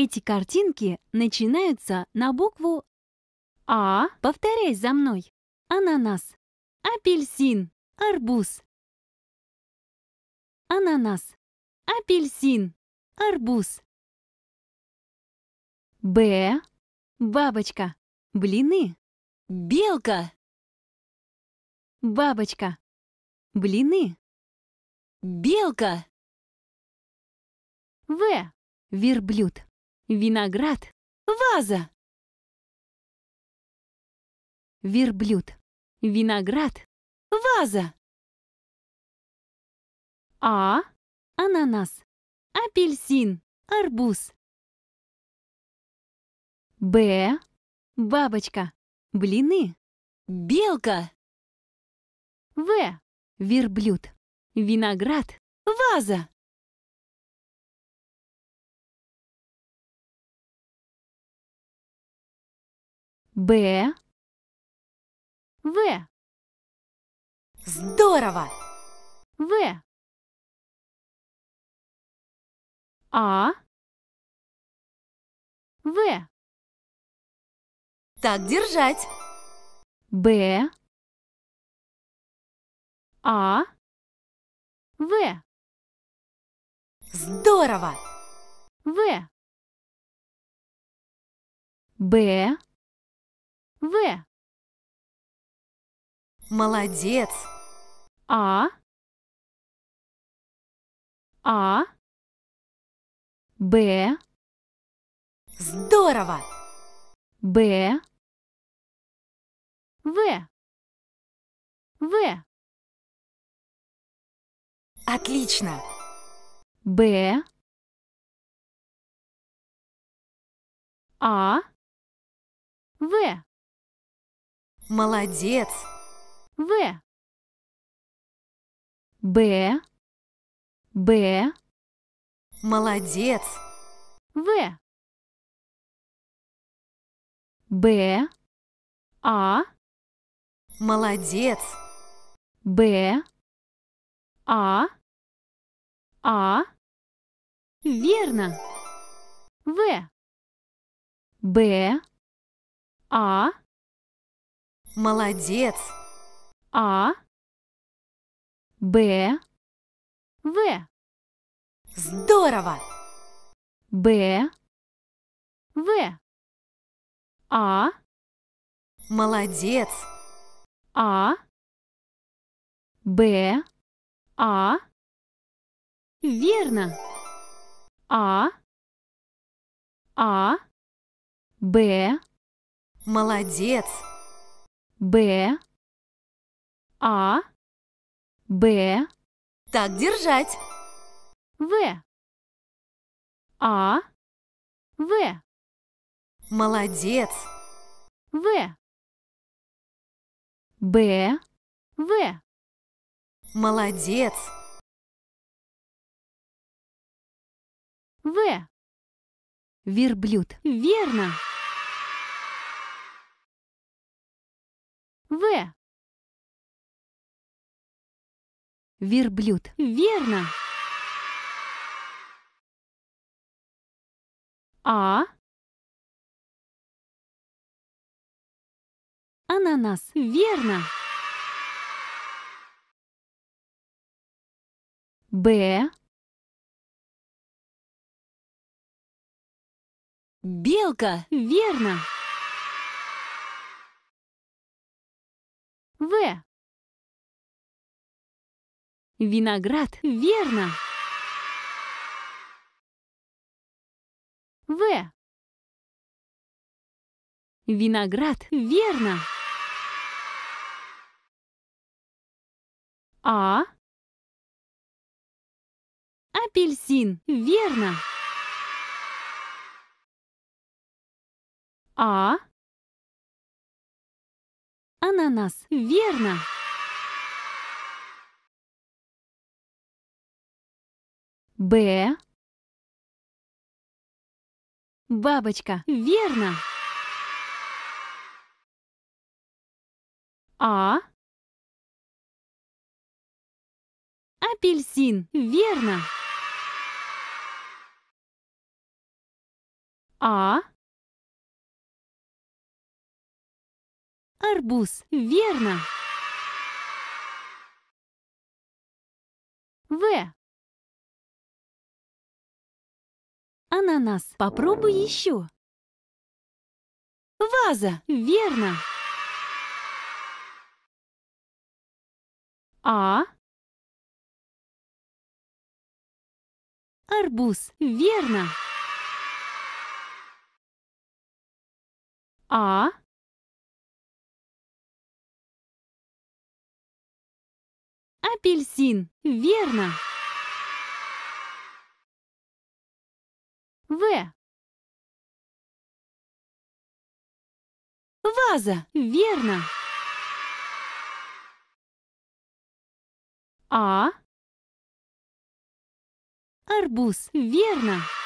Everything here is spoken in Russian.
Эти картинки начинаются на букву А. Повторяй за мной. Ананас. Апельсин. Арбуз. Ананас. Апельсин. Арбуз. Б. Бабочка. Блины. Белка. Бабочка. Блины. Белка. В. Верблюд. Виноград. Ваза. Верблюд. Виноград. Ваза. А. Ананас. Апельсин. Арбуз. Б. Бабочка. Блины. Белка. В. Верблюд. Виноград. Ваза. Б. В. Здорово! В. А. В. Так держать. Б. А. В. Здорово! В. Б. В. Молодец! А. А. Б. Здорово! Б. В. В. Отлично! Б. А. В. Молодец! В. Б. Б. Молодец! В. Б. А. Молодец! Б. А. А. Верно! В. Б. А. Молодец! А. Б. В. Здорово! Б. В. А. Молодец! А. Б. А. Верно! А. А. Б. Молодец! Б, А, Б. Так держать. В. А, В. Молодец. В. Б, В. Молодец. В. Верблюд. Верно. В. Верблюд. Верно. А. Ананас. Верно. Б. Белка. Верно. В. Виноград, верно. В. Виноград, верно. А. Апельсин, верно. А. Ананас. Верно! Б. Бабочка. Верно! А. Апельсин. Верно! А. Арбуз, верно! В. Ананас, попробуй еще. Ваза, верно! А. Арбуз, верно! А. Апельсин. Верно. В. Ваза. Верно. А. Арбуз. Верно.